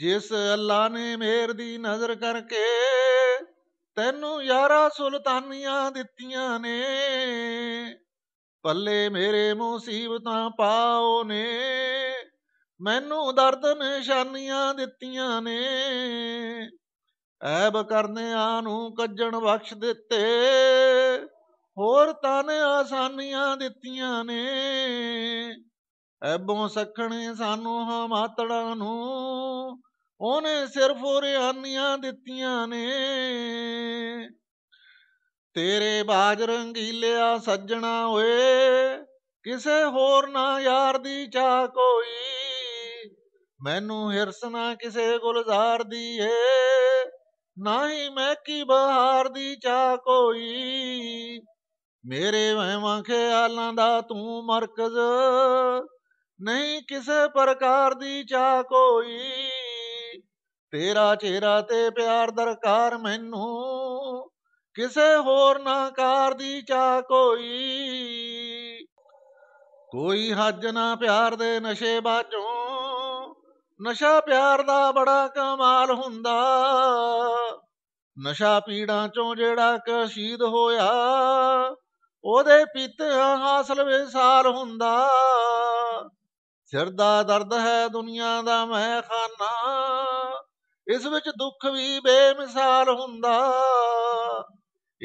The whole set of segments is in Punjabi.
ਜਿਸ ਅੱਲਾ ਨੇ ਮੇਰ ਦੀ ਨਜ਼ਰ ਕਰਕੇ ਤੈਨੂੰ ਯਾਰਾ ਸੁਲਤਾਨੀਆਂ ਦਿੱਤੀਆਂ ਨੇ ਪੱਲੇ ਮੇਰੇ ਮੁਸੀਬਤਾਂ ਪਾਓ ਨੇ ਮੈਨੂੰ ਦਰਦ ਨਿਸ਼ਾਨੀਆਂ ਦਿੱਤੀਆਂ ਨੇ ਐਬ ਕਰਨਿਆਂ ਨੂੰ ਕੱਜਣ ਬਖਸ਼ ਦਿੱਤੇ ਹੋਰ ਤਾਂ ਆਸਾਨੀਆਂ ਦਿੱਤੀਆਂ ਨੇ ਐਬੋਂ ਸਖਣੇ ਸਾਨੂੰ ਹਾਂ ਮਾਤੜਾਂ ਨੂੰ ਉਹਨੇ ਸਿਰਫ ਰਿਆਨੀਆਂ ਦਿੱਤੀਆਂ ਨੇ ਤੇਰੇ ਬਾਜ ਰੰਗੀਲਿਆ ਸੱਜਣਾ ਓਏ ਕਿਸੇ ਹੋਰ ਨਾ ਯਾਰ ਦੀ ਚਾ ਕੋਈ ਮੈਨੂੰ ਹਿਰਸ ਨਾ ਕਿਸੇ ਗੁਲਜ਼ਾਰ ਦੀ ਏ ਨਾ ਹੀ ਮੈਂ ਕੀ ਬਹਾਰ ਦੀ ਚਾ ਕੋਈ ਮੇਰੇ ਵਹਿਮਾਂ ਖਿਆਲਾਂ ਦਾ ਤੂੰ ਮਰਕਜ਼ ਨਹੀਂ ਕਿਸੇ ਪ੍ਰਕਾਰ ਦੀ ਚਾ ਕੋਈ ਤੇਰਾ ਚਿਹਰਾ ਤੇ ਪਿਆਰ ਦਰਕਾਰ ਮੈਨੂੰ ਕਿਸੇ ਹੋਰ ਨਾ ਕਾਰ ਦੀ ਚਾ ਕੋਈ ਕੋਈ ਹੱਜ ਨਾ ਪਿਆਰ ਦੇ ਨਸ਼ੇ ਬਾਝੋਂ ਨਸ਼ਾ ਪਿਆਰ ਦਾ ਬੜਾ ਕਮਾਲ ਹੁੰਦਾ ਨਸ਼ਾ ਪੀੜਾਂ ਚੋਂ ਜਿਹੜਾ ਕਸ਼ੀਦ ਹੋਇਆ ਉਹਦੇ ਪਿੱਤ ਹਾਸਲ ਵਿਸਾਲ ਹੁੰਦਾ ਸਿਰ ਦਾ ਦਰਦ ਹੈ ਦੁਨੀਆ ਦਾ ਖਾਨਾ ਇਸ ਵਿੱਚ ਦੁੱਖ ਵੀ ਬੇਮਿਸਾਲ ਹੁੰਦਾ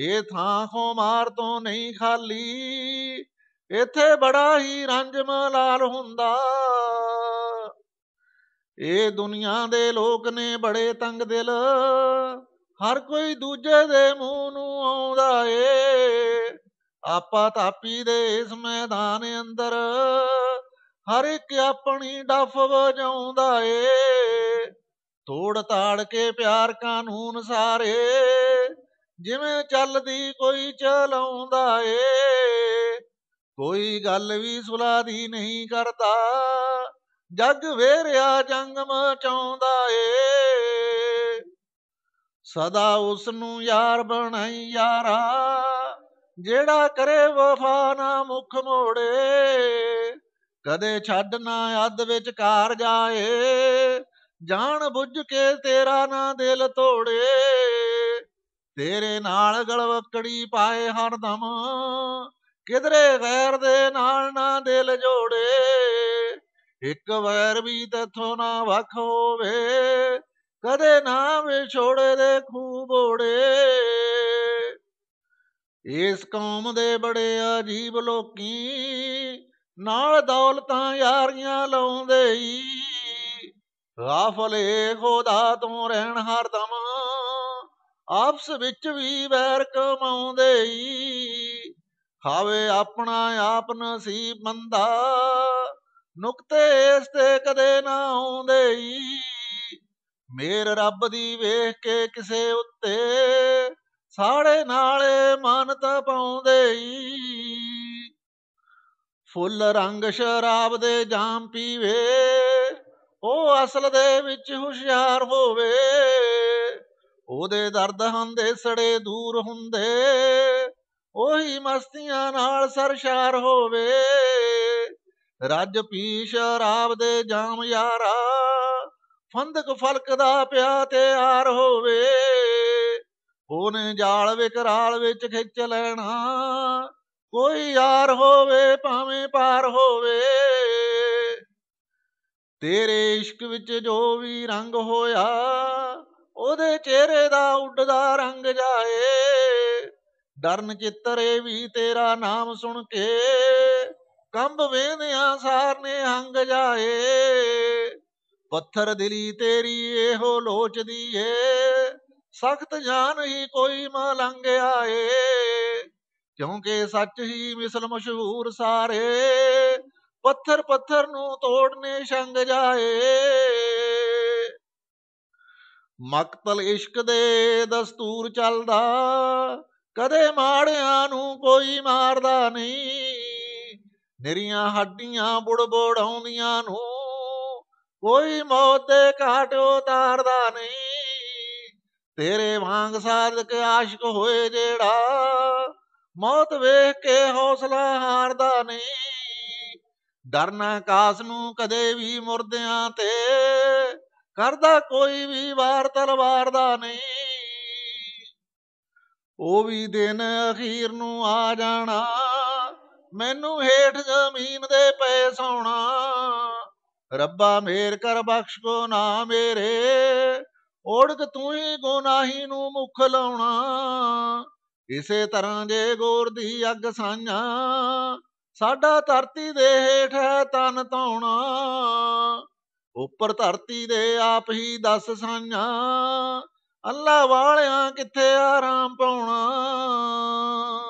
ਇਹ ਥਾਂ ਖੁਮਾਰ ਤੋਂ ਨਹੀਂ ਖਾਲੀ ਇੱਥੇ ਬੜਾ ਹੀ ਰੰਜ ਮਲਾਲ ਹੁੰਦਾ ਇਹ ਦੁਨੀਆ ਦੇ ਲੋਕ ਨੇ ਬੜੇ ਤੰਗ ਦਿਲ ਹਰ ਕੋਈ ਦੂਜੇ ਦੇ ਮੂੰਹ ਨੂੰ ਆਉਂਦਾ ਏ ਆਪਾ ਤਾਪੀ ਦੇ ਇਸ ਮੈਦਾਨ ਅੰਦਰ ਹਰ ਇੱਕ ਆਪਣੀ ਡਫ ਵਜਾਉਂਦਾ ਏ ਤੋੜ ਤਾੜ ਕੇ ਪਿਆਰ ਕਾਨੂੰਨ ਸਾਰੇ ਜਿਵੇਂ ਚੱਲਦੀ ਕੋਈ ਚਲਾਉਂਦਾ ਏ ਕੋਈ ਗੱਲ ਵੀ ਸੁਲਾਦੀ ਨਹੀਂ ਕਰਦਾ ਜੱਗ ਵੇਰਿਆ ਜੰਗ ਮਚਾਉਂਦਾ ਏ ਸਦਾ ਉਸ ਨੂੰ ਯਾਰ ਬਣਾਈ ਯਾਰਾ ਜਿਹੜਾ ਕਰੇ ਵਫਾ ਨਾ ਮੁਖ ਮੋੜੇ ਕਦੇ ਛੱਡ ਨਾ ਅੱਧ ਵਿੱਚ ਕਾਰ ਜਾਏ ਜਾਣ ਬੁੱਝ ਕੇ ਤੇਰਾ ਨਾ ਦਿਲ ਤੋੜੇ ਤੇਰੇ ਨਾਲ ਗਲਵਕੜੀ ਪਾਏ ਹਰ ਦਮ ਕਿਧਰੇ ਗੈਰ ਦੇ ਨਾਲ ਨਾ ਦਿਲ ਜੋੜੇ ਇੱਕ ਵੈਰ ਵੀ ਤਥੋਂ ਨਾ ਵਖ ਹੋਵੇ ਕਦੇ ਨਾ ਵਿਛੋੜੇ ਦੇ ਖੂਬੋੜੇ ਇਸ ਕੌਮ ਦੇ ਬੜੇ ਅਜੀਬ ਲੋਕੀ ਨਾਲ ਦੌਲਤਾਂ ਯਾਰੀਆਂ ਲਾਉਂਦੇ ਈ ਰਾਫਲੇ ਖੁਦਾ ਤੂੰ ਰਹਿਣ ਦਮ ਆਪਸ ਵਿੱਚ ਵੀ ਵੈਰ ਕਮਾਉਂਦੇ ਈ ਖਾਵੇ ਆਪਣਾ ਆਪ ਨਸੀਬ ਮੰਦਾ ਨੁਕਤੇ ਇਸ ਤੇ ਕਦੇ ਨਾ ਆਉਂਦੇ ਈ ਮੇਰ ਰੱਬ ਦੀ ਵੇਖ ਕੇ ਕਿਸੇ ਉੱਤੇ ਸਾੜੇ ਨਾਲੇ ਮਨ ਤਾਂ ਪਾਉਂਦੇ ਈ ਫੁੱਲ ਰੰਗ ਸ਼ਰਾਬ ਦੇ ਜਾਮ ਪੀਵੇ ਉਹ ਅਸਲ ਦੇ ਵਿੱਚ ਹੁਸ਼ਿਆਰ ਹੋਵੇ ਉਹਦੇ ਦਰਦ ਹੰਦੇ ਸੜੇ ਦੂਰ ਹੁੰਦੇ ਉਹੀ ਮਸਤੀਆਂ ਨਾਲ ਸਰਸ਼ਾਰ ਹੋਵੇ ਰੱਜ ਪੀ ਸ਼ਰਾਬ ਦੇ ਜਾਮ ਯਾਰਾ ਫੰਦਕ ਫਲਕ ਦਾ ਪਿਆ ਤੇ ਆਰ ਹੋਵੇ ਉਹਨੇ ਜਾਲ ਵਿਕਰਾਲ ਵਿੱਚ ਖਿੱਚ ਲੈਣਾ ਕੋਈ ਯਾਰ ਹੋਵੇ ਭਾਵੇਂ ਪਾਰ ਹੋਵੇ ਤੇਰੇ ਇਸ਼ਕ ਵਿੱਚ ਜੋ ਵੀ ਰੰਗ ਹੋਇਆ ਉਹਦੇ ਚਿਹਰੇ ਦਾ ਉੱਡਦਾ ਰੰਗ ਜਾਏ ਡਰਨ ਚਿੱਤਰੇ ਵੀ ਤੇਰਾ ਨਾਮ ਸੁਣ ਕੇ ਕੰਬ ਵੇਂਦਿਆਂ ਸਾਰਨੇ ਹੰਗ ਜਾਏ ਪੱਥਰ ਦਿਲੀ ਤੇਰੀ ਇਹੋ ਲੋਚਦੀ ਏ ਸਖਤ ਜਾਨ ਹੀ ਕੋਈ ਮਲੰਗ ਆਏ ਕਿਉਂਕਿ ਸੱਚ ਹੀ ਮਿਸਲ ਮਸ਼ਹੂਰ ਸਾਰੇ ਪੱਥਰ ਪੱਥਰ ਨੂੰ ਤੋੜਨੇ ਸੰਗ ਜਾਏ ਮਕਤਲ ਇਸ਼ਕ ਦੇ ਦਸਤੂਰ ਚੱਲਦਾ ਕਦੇ ਮਾੜਿਆਂ ਨੂੰ ਕੋਈ ਮਾਰਦਾ ਨਹੀਂ ਨਿਰੀਆਂ ਹੱਡੀਆਂ ਬੁੜਬੋੜਾਉਂਦੀਆਂ ਨੂੰ ਕੋਈ ਮੌਤ ਦੇ ਘਾਟ ਉਤਾਰਦਾ ਨਹੀਂ ਤੇਰੇ ਵਾਂਗ ਸਾਧਕ ਆਸ਼ਿਕ ਹੋਏ ਜਿਹੜਾ ਮੌਤ ਵੇਖ ਕੇ ਹੌਸਲਾ ਹਾਰਦਾ ਨਹੀਂ ਡਰਨਾ ਕਾਸ ਨੂੰ ਕਦੇ ਵੀ ਮੁਰਦਿਆਂ ਤੇ ਕਰਦਾ ਕੋਈ ਵੀ ਵਾਰ ਤਲਵਾਰ ਦਾ ਨਹੀਂ ਉਹ ਵੀ ਦਿਨ ਅਖੀਰ ਨੂੰ ਆ ਜਾਣਾ ਮੈਨੂੰ ਹੇਠ ਜ਼ਮੀਨ ਦੇ ਪੈ ਸੋਣਾ ਰੱਬਾ ਮੇਰ ਕਰ ਬਖਸ਼ ਕੋ ਨਾ ਮੇਰੇ ਓੜਕ ਤੂੰ ਹੀ ਗੁਨਾਹੀ ਨੂੰ ਮੁਖ ਲਾਉਣਾ ਇਸੇ ਤਰ੍ਹਾਂ ਜੇ ਗੋਰ ਦੀ ਅੱਗ ਸਾਈਆਂ ਸਾਡਾ ਧਰਤੀ ਦੇ ਹੇਠ ਹੈ ਤਨ ਧੌਣਾ ਉੱਪਰ ਧਰਤੀ ਦੇ ਆਪ ਹੀ ਦੱਸ ਸਾਈਆਂ ਅੱਲਾ ਵਾਲਿਆਂ ਕਿੱਥੇ ਆਰਾਮ ਪਾਉਣਾ